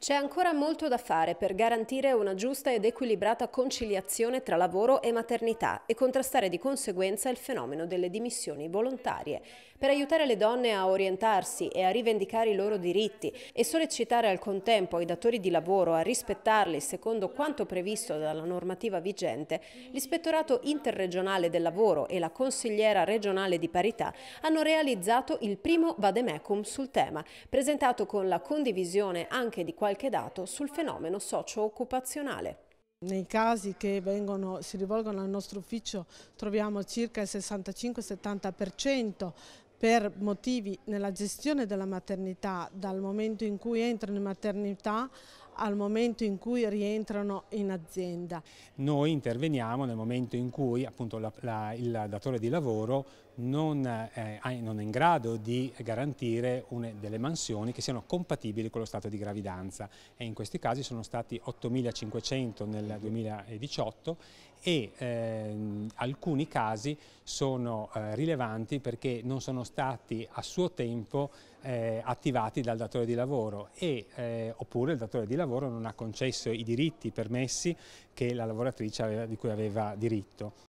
C'è ancora molto da fare per garantire una giusta ed equilibrata conciliazione tra lavoro e maternità e contrastare di conseguenza il fenomeno delle dimissioni volontarie. Per aiutare le donne a orientarsi e a rivendicare i loro diritti e sollecitare al contempo i datori di lavoro a rispettarli secondo quanto previsto dalla normativa vigente, l'Ispettorato interregionale del lavoro e la consigliera regionale di parità hanno realizzato il primo vademecum sul tema, presentato con la condivisione anche di qualche qualche dato sul fenomeno socio-occupazionale. Nei casi che vengono, si rivolgono al nostro ufficio troviamo circa il 65-70% per motivi nella gestione della maternità, dal momento in cui entrano in maternità al momento in cui rientrano in azienda. Noi interveniamo nel momento in cui appunto, la, la, il datore di lavoro non, eh, non, è in grado di garantire une, delle mansioni che siano compatibili con lo stato di gravidanza e in questi casi sono stati 8.500 nel 2018 e eh, alcuni casi sono eh, rilevanti perché non sono stati a suo tempo eh, attivati dal datore di lavoro e, eh, oppure il datore di lavoro lavoro non ha concesso i diritti, i permessi che la lavoratrice aveva, di cui aveva diritto.